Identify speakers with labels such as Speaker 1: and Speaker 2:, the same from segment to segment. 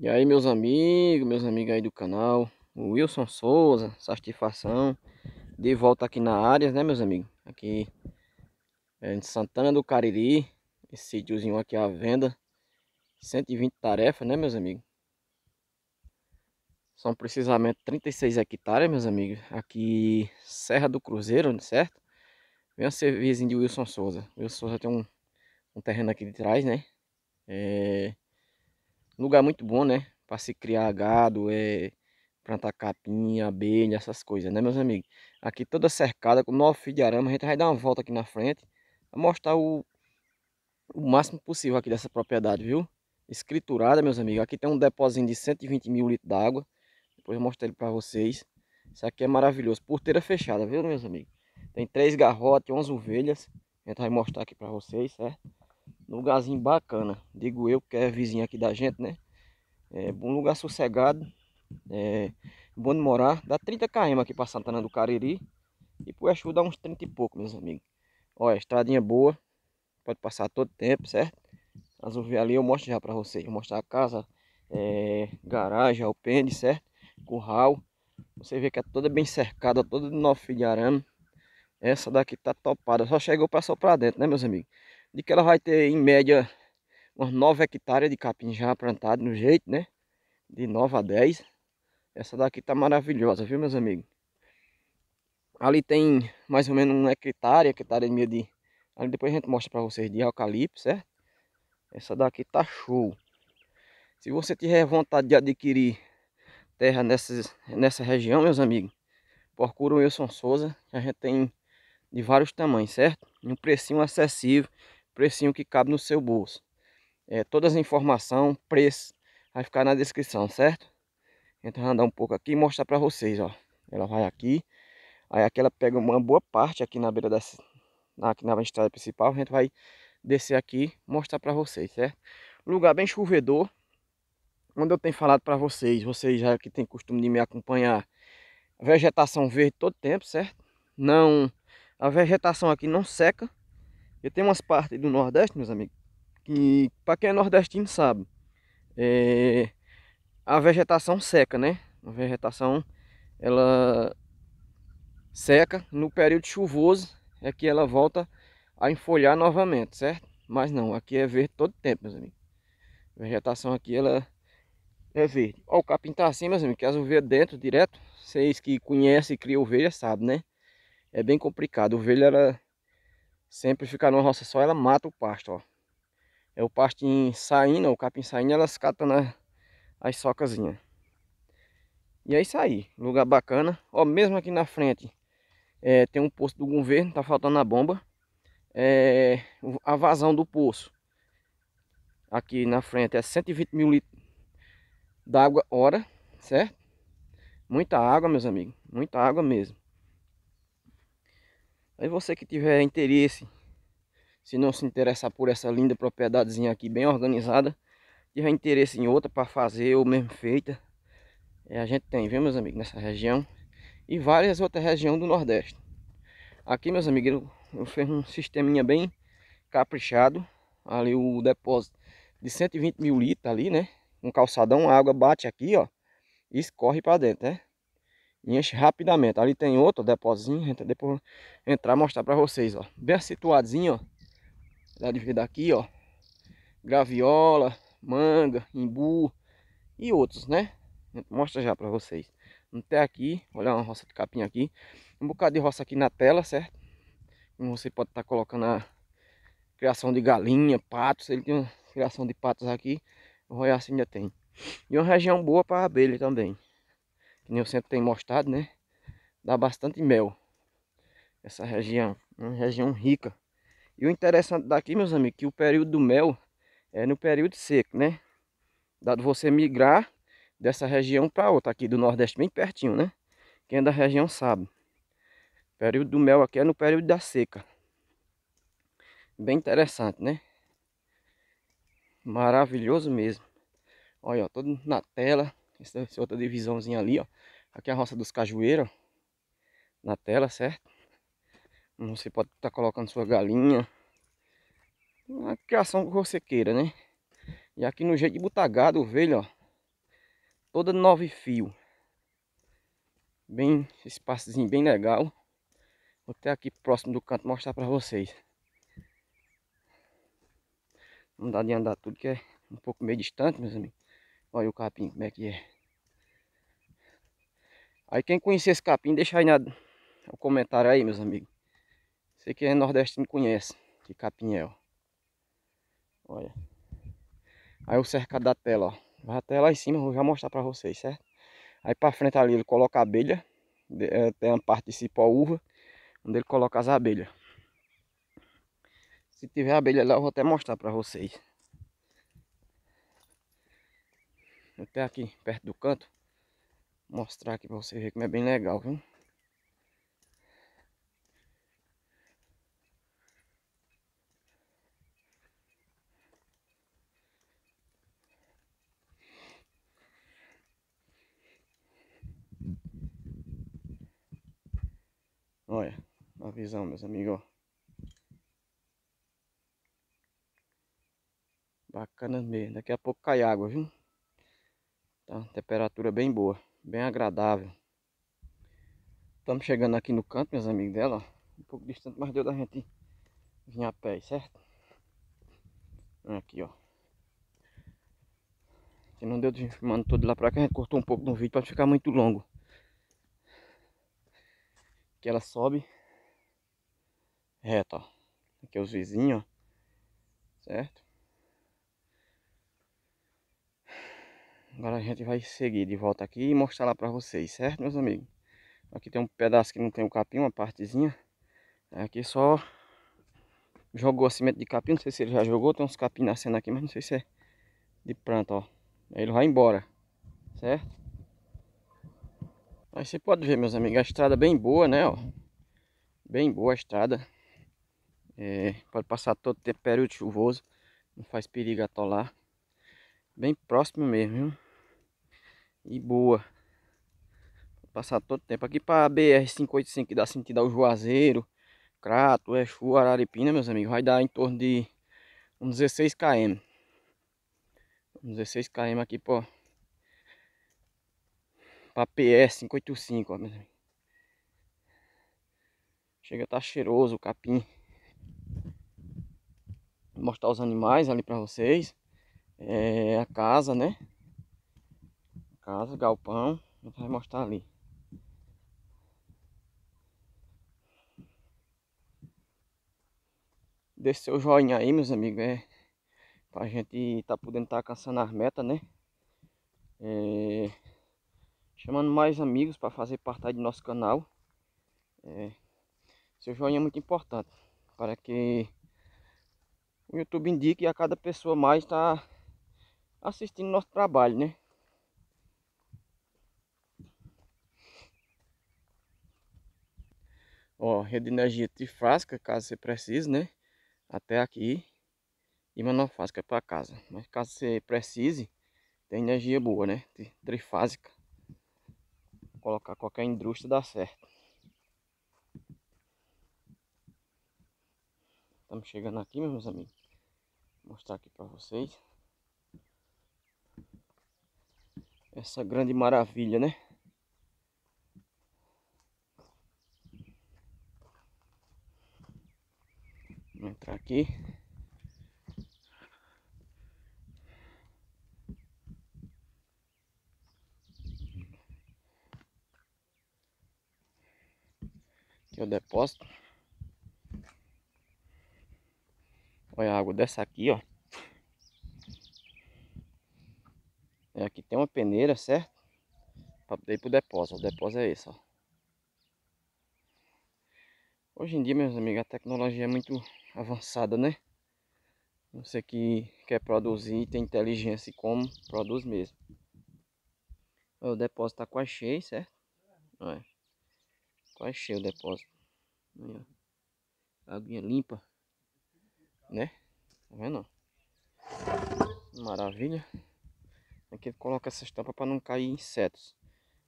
Speaker 1: E aí meus amigos, meus amigos aí do canal, o Wilson Souza, satisfação, de volta aqui na área, né meus amigos? Aqui é, em Santana do Cariri, esse sítiozinho aqui à venda, 120 tarefas, né meus amigos? São precisamente 36 hectares, meus amigos, aqui Serra do Cruzeiro, certo? Vem a ser vizinho de Wilson Souza, Wilson Souza tem um, um terreno aqui de trás, né? É Lugar muito bom, né? Para se criar gado, é, plantar capim, abelha, essas coisas, né, meus amigos? Aqui toda cercada, com nove fios de arame. A gente vai dar uma volta aqui na frente. Pra mostrar o, o máximo possível aqui dessa propriedade, viu? Escriturada, meus amigos. Aqui tem um depósito de 120 mil litros d'água. Depois eu mostro ele para vocês. Isso aqui é maravilhoso. Porteira fechada, viu, meus amigos? Tem três garrotes, 11 ovelhas. A gente vai mostrar aqui para vocês, certo? Lugarzinho bacana, digo eu, que é vizinho aqui da gente, né? É um lugar sossegado, é bom de morar. Dá 30 km aqui para Santana do Cariri e pro chuva dá uns 30 e pouco, meus amigos. Olha, estradinha boa, pode passar todo tempo, certo? As ovelhas ali eu mostro já para vocês. Vou mostrar a casa, é, garagem, alpende, certo? Curral. Você vê que é toda bem cercada, toda de nove de arame. Essa daqui tá topada. Só chegou, passou para dentro, né, meus amigos? de que ela vai ter em média umas 9 hectares de capim já plantado no jeito, né? De 9 a 10. Essa daqui tá maravilhosa, viu meus amigos? Ali tem mais ou menos um hectare, hectare e meio de... Ali depois a gente mostra para vocês de eucalipto, certo? Essa daqui tá show. Se você tiver vontade de adquirir terra nessas, nessa região, meus amigos, procura o Wilson Souza, que a gente tem de vários tamanhos, certo? E um precinho acessível precinho que cabe no seu bolso. É, todas as informações, preço, vai ficar na descrição, certo? Então andar um pouco aqui e mostrar para vocês, ó. Ela vai aqui, aí aqui ela pega uma boa parte aqui na beira da aqui na estrada principal, a gente vai descer aqui, mostrar para vocês, certo? Lugar bem chovedor, onde eu tenho falado para vocês, vocês já que tem costume de me acompanhar, vegetação verde todo tempo, certo? Não, a vegetação aqui não seca, porque tem umas partes do Nordeste, meus amigos, que para quem é nordestino sabe, é, a vegetação seca, né? A vegetação ela seca no período chuvoso é que ela volta a enfolhar novamente, certo? Mas não, aqui é verde todo tempo, meus amigos. A vegetação aqui ela é verde. Ó, o capim tá assim, meus amigos, que as ovelhas dentro direto. Vocês que conhecem e criam ovelha sabem, né? É bem complicado. Ovelha era sempre fica numa roça só, ela mata o pasto, ó. É o pastinho saindo, o capim saindo, elas catam na, as socazinhas. E é isso aí, lugar bacana. Ó, mesmo aqui na frente é, tem um poço do governo, tá faltando a bomba. É, a vazão do poço aqui na frente é 120 mil litros d'água hora, certo? Muita água, meus amigos, muita água mesmo. Aí você que tiver interesse, se não se interessar por essa linda propriedadezinha aqui, bem organizada, tiver interesse em outra para fazer ou mesmo feita, é, a gente tem, viu meus amigos, nessa região e várias outras regiões do Nordeste. Aqui, meus amigos, eu, eu fiz um sisteminha bem caprichado, ali o depósito de 120 mil litros ali, né? Um calçadão, a água bate aqui, ó, e escorre para dentro, né? E enche rapidamente. Ali tem outro depósito, depois entrar mostrar para vocês, ó. Bem situadinho ó. Dá de ver daqui, ó. Graviola, manga, imbu e outros, né? Mostra já para vocês. Até aqui, olha uma roça de capim aqui. Um bocado de roça aqui na tela, certo? Como você pode estar tá colocando a criação de galinha, patos. Ele tem uma criação de patos aqui. O Roiaço ainda tem. E uma região boa para abelha também que nem eu sempre tenho mostrado, né? Dá bastante mel. Essa região, uma região rica. E o interessante daqui, meus amigos, que o período do mel é no período seco, né? Dado você migrar dessa região para outra, aqui do Nordeste, bem pertinho, né? Quem é da região sabe. O período do mel aqui é no período da seca. Bem interessante, né? Maravilhoso mesmo. Olha, ó, todo na tela. Essa outra divisãozinha ali, ó. Aqui é a roça dos cajueiros, Na tela, certo? Você pode estar tá colocando sua galinha. A criação que você queira, né? E aqui no jeito de botar gado, ovelha, ó. Toda nove fio. Bem, espaçozinho bem legal. Vou até aqui próximo do canto mostrar pra vocês. Não dá de andar tudo que é um pouco meio distante, meus amigos. Olha o capim, como é que é. Aí quem conhecer esse capim, deixa aí na, no comentário aí, meus amigos. Você que é nordestino conhece que capim é, ó. Olha. Aí o cercado da tela, ó. Vai até lá em cima, vou já mostrar pra vocês, certo? Aí pra frente ali ele coloca abelha. É, tem uma parte de cipó uva, onde ele coloca as abelhas. Se tiver abelha lá, eu vou até mostrar pra vocês. Até aqui, perto do canto mostrar aqui pra você ver como é bem legal, viu? Olha, a visão, meus amigos, ó. Bacana mesmo. Daqui a pouco cai água, viu? Tá, temperatura bem boa bem agradável. Estamos chegando aqui no canto, meus amigos dela, ó. um pouco distante, mas deu da gente vir a pé, certo? Aqui, ó. se não deu de filmando todo lá pra cá, a gente cortou um pouco do vídeo para ficar muito longo. Que ela sobe reta, ó. Aqui é os vizinhos, ó. Certo? Agora a gente vai seguir de volta aqui e mostrar lá pra vocês, certo, meus amigos? Aqui tem um pedaço que não tem o capim, uma partezinha. É, aqui só jogou a cimento de capim, não sei se ele já jogou, tem uns capim nascendo aqui, mas não sei se é de planta, ó. Aí ele vai embora, certo? Aí você pode ver, meus amigos, a estrada bem boa, né, ó. Bem boa a estrada. É, pode passar todo o período chuvoso, não faz perigo atolar. Bem próximo mesmo, viu? E boa. Vou passar todo o tempo aqui para BR-585 que dá sentido ao Juazeiro, Crato, Exu, Araripina, meus amigos. Vai dar em torno de uns 16 km. 16 km aqui pô, para PS585, ó, meus amigos. Chega tá cheiroso o capim. Vou mostrar os animais ali para vocês. É, a casa, né? casa, galpão. vai mostrar ali. Deixe seu joinha aí, meus amigos. É pra gente tá podendo estar tá alcançando as metas, né? É, chamando mais amigos para fazer parte do nosso canal. É, seu joinha é muito importante para que o YouTube indique a cada pessoa mais tá assistindo nosso trabalho, né? Ó, rede de energia trifásica caso você precise, né? Até aqui. E monofásica para casa. Mas caso você precise, tem energia boa, né? Trifásica. Vou colocar qualquer indústria dá certo. Estamos chegando aqui, meus amigos. Vou mostrar aqui para vocês. Essa grande maravilha, né? aqui. Aqui é o depósito. Olha a água dessa aqui, ó. É, aqui tem uma peneira, certo? Para poder ir pro depósito. O depósito é esse, ó. Hoje em dia, meus amigos, a tecnologia é muito avançada, né? Você que quer produzir, tem inteligência como, produz mesmo. O depósito tá quase cheio, certo? É. Quase cheio o depósito. Aí, ó. Aguinha limpa. Né? Tá vendo? Maravilha. Aqui ele coloca essa tampa para não cair insetos.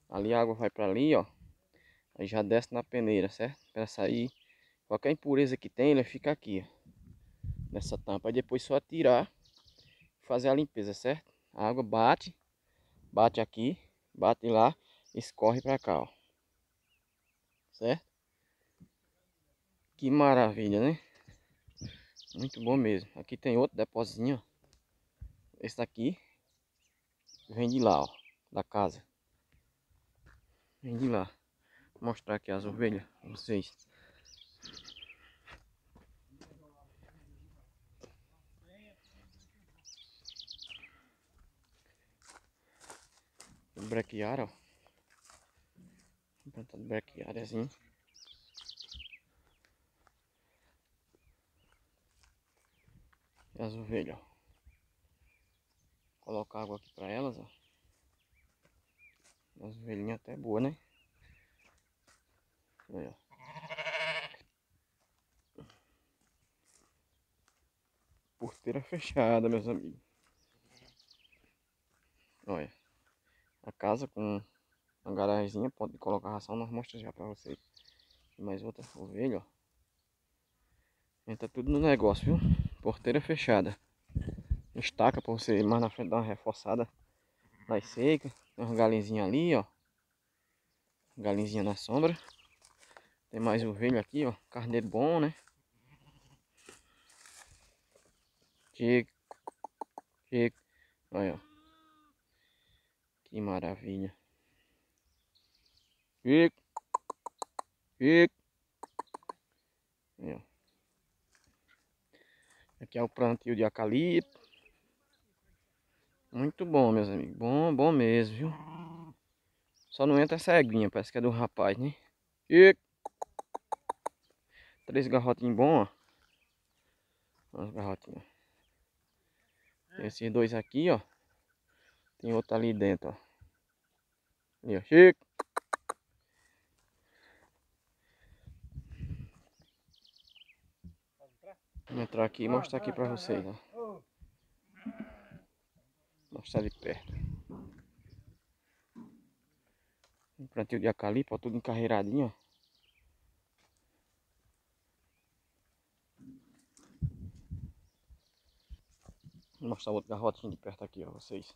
Speaker 1: Ali a água vai para ali, ó. Aí já desce na peneira, certo? Para sair Qualquer impureza que tem, ele né, fica aqui, ó, nessa tampa. Aí depois só tirar fazer a limpeza, certo? A água bate, bate aqui, bate lá, escorre para cá, ó. Certo? Que maravilha, né? Muito bom mesmo. Aqui tem outro depósito, Esse daqui vem de lá, ó, da casa. Vem de lá. Vou mostrar aqui as ovelhas pra vocês. Brequear, ó. Plantado brequear assim. E as ovelhas, ó. Colocar água aqui pra elas, ó. As ovelhinhas até boa, né? Olha, ó. porteira fechada, meus amigos. Olha. A casa com uma garagemzinha, pode colocar ração, nós mostramos já pra vocês. E mais outra ovelha, ó. Entra tudo no negócio, viu? Porteira fechada. Estaca pra você ir mais na frente dar uma reforçada vai seca. Tem um galinzinho ali, ó. Galinzinha na sombra. Tem mais ovelha aqui, ó. Carneiro bom, né? Que, tic. Olha. Que maravilha. Tic, tic. Olha. Aqui é o plantio de eucalipto. Muito bom, meus amigos. Bom, bom mesmo, viu? Só não entra essa egrinha, parece que é do rapaz, né? E... Três garrotinhos bom. ó. as garrotinhas. Tem esses dois aqui, ó. Tem outro ali dentro, ó. E ó, Chico. Vou entrar aqui e mostrar aqui pra vocês, ó. Mostrar de perto. Um plantio de ó. tudo encarreiradinho, ó. Vou mostrar outro garrotinho de perto aqui, ó, vocês.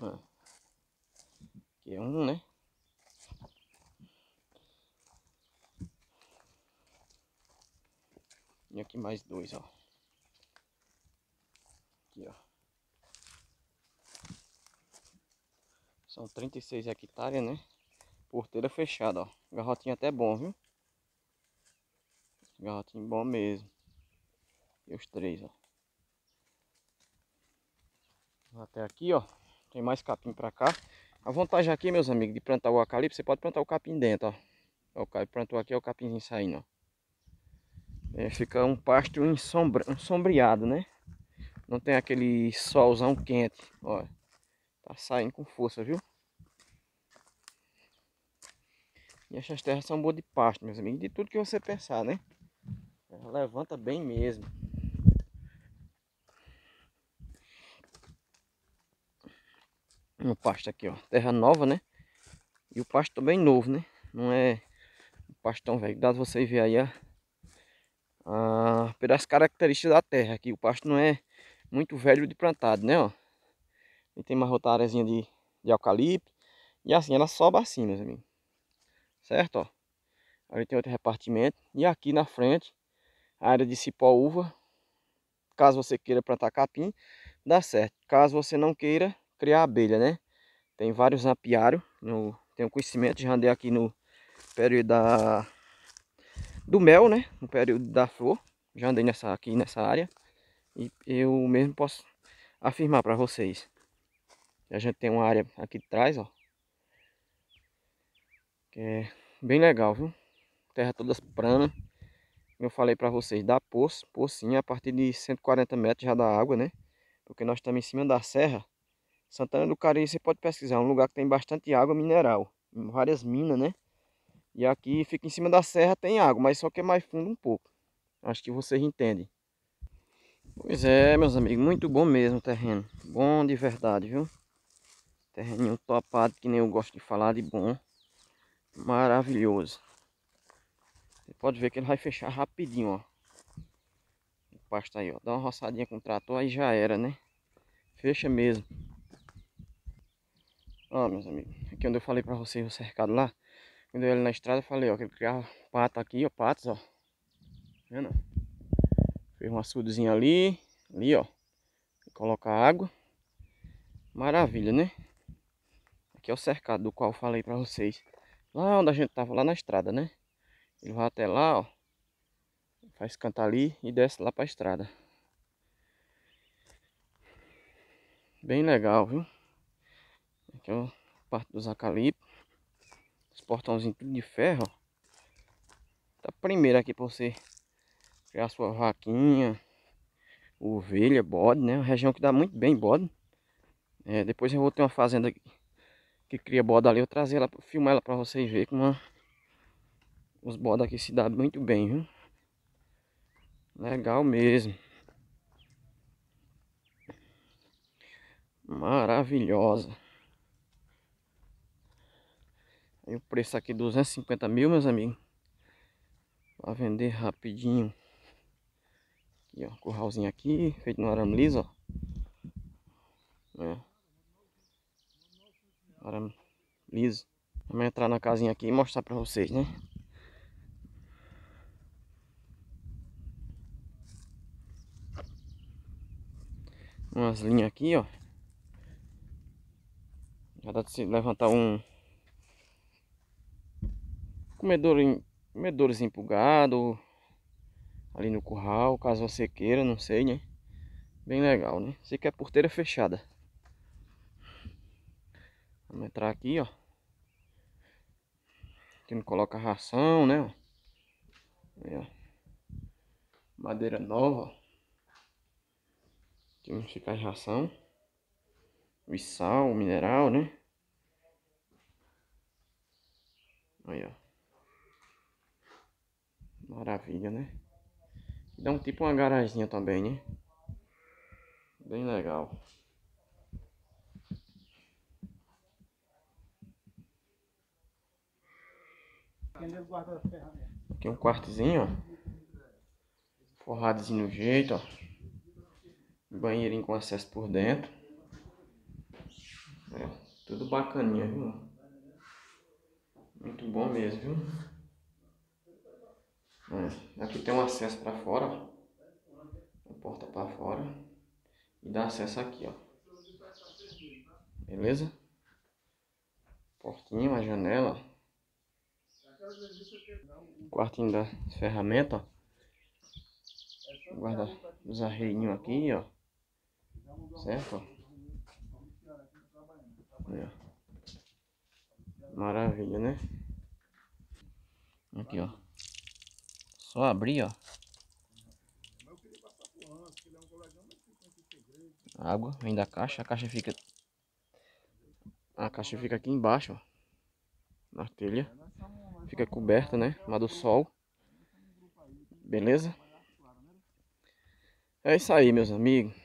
Speaker 1: Aqui ah. é um, né? E aqui mais dois, ó. Aqui, ó. São 36 hectares, né? Porteira fechada, ó. Garrotinho até bom, viu? Garrotinho bom mesmo. E os três, ó. Até aqui, ó. Tem mais capim para cá. A vantagem aqui, meus amigos, de plantar o eucalipto, você pode plantar o capim dentro, ó. O cara plantou aqui, é o capimzinho saindo, ó. É, fica um pasto ensombra, ensombreado, né? Não tem aquele solzão quente, ó. Tá saindo com força, viu? E essas terras são boas de pasto, meus amigos. De tudo que você pensar, né? Ela levanta bem mesmo. no pasto aqui, ó. Terra nova, né? E o pasto também novo, né? Não é um pasto tão velho. Dá vocês ver aí a, pelas características da terra aqui. O pasto não é muito velho de plantado, né, ó. E tem mais outra de, de eucalipto. E assim, ela sobe assim, meus amigos. Certo, ó. Ali tem outro repartimento. E aqui na frente, a área de cipó uva. Caso você queira plantar capim, dá certo. Caso você não queira, criar abelha, né? Tem vários apiários, no, tenho conhecimento, já andei aqui no período da, do mel, né? No período da flor, já andei nessa, aqui nessa área. E eu mesmo posso afirmar para vocês. A gente tem uma área aqui de trás, ó. Que é bem legal, viu? Terra toda plana. Eu falei para vocês, dá poço, pocinha, a partir de 140 metros já da água, né? Porque nós estamos em cima da serra. Santana do Cariri você pode pesquisar, é um lugar que tem bastante água mineral, várias minas, né? E aqui fica em cima da serra, tem água, mas só que é mais fundo um pouco. Acho que vocês entendem. Pois é, meus amigos, muito bom mesmo o terreno. Bom de verdade, viu? Terreninho topado, que nem eu gosto de falar, de bom. Maravilhoso. Você pode ver que ele vai fechar rapidinho, ó. O pasto aí, ó. Dá uma roçadinha com o trator, aí já era, né? Fecha mesmo. Ó, meus amigos, aqui onde eu falei pra vocês o cercado lá, quando eu ia na estrada, eu falei, ó, que ele criava pato aqui, ó, patos, ó. Tá vendo? Fez um açudezinho ali, ali, ó. Coloca água. Maravilha, né? Aqui é o cercado do qual eu falei pra vocês. Lá onde a gente tava, lá na estrada, né? Ele vai até lá, ó. Faz cantar ali e desce lá pra estrada. Bem legal, viu? Aqui, ó, parte dos acalipos. Os portãozinhos tudo de ferro, ó. Tá primeiro aqui pra você criar sua vaquinha, ovelha, bode, né? Uma região que dá muito bem bode. É, depois eu vou ter uma fazenda aqui, que cria bode ali. Eu trazer ela, filmar ela pra vocês verem como os bodes aqui se dá muito bem, viu? Legal mesmo. Maravilhosa. E o preço aqui 250 é mil, meus amigos. Pra vender rapidinho. Aqui, ó. Curralzinho aqui, feito no arame liso, ó. É. Arame liso. Vamos entrar na casinha aqui e mostrar pra vocês, né? Umas linhas aqui, ó. Já dá pra se levantar um comedor, comedores empolgado ali no curral, caso você queira, não sei, né? Bem legal, né? Você quer é porteira fechada. Vamos entrar aqui, ó. Aqui não coloca ração, né? Aí, ó. Madeira nova, ó. Aqui não fica ração. O sal, o mineral, né? Aí, ó. Maravilha, né? Dá um tipo uma garaginha também, né? Bem legal. Aqui um quartozinho, ó. Forradozinho no jeito, ó. Banheirinho com acesso por dentro. É, tudo bacaninha, viu? Muito bom mesmo, viu? Aqui é, é tem um acesso para fora, ó. A porta para fora. E dá acesso aqui, ó. Beleza? Portinha, uma janela. Quartinho da ferramenta, ó. Guarda os arreios aqui, ó. Certo? Aí, ó. Maravilha, né? Aqui, ó. Só abrir, ó. Água vem da caixa, a caixa fica... A caixa fica aqui embaixo, ó. Na telha. Fica coberta, né? Mas do sol. Beleza? É isso aí, meus amigos.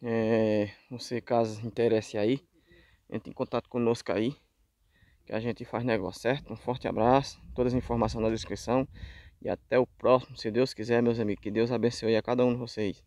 Speaker 1: É, você, caso interesse aí, entre em contato conosco aí. Que a gente faz negócio, certo? Um forte abraço. Todas as informações na descrição. E até o próximo, se Deus quiser, meus amigos. Que Deus abençoe a cada um de vocês.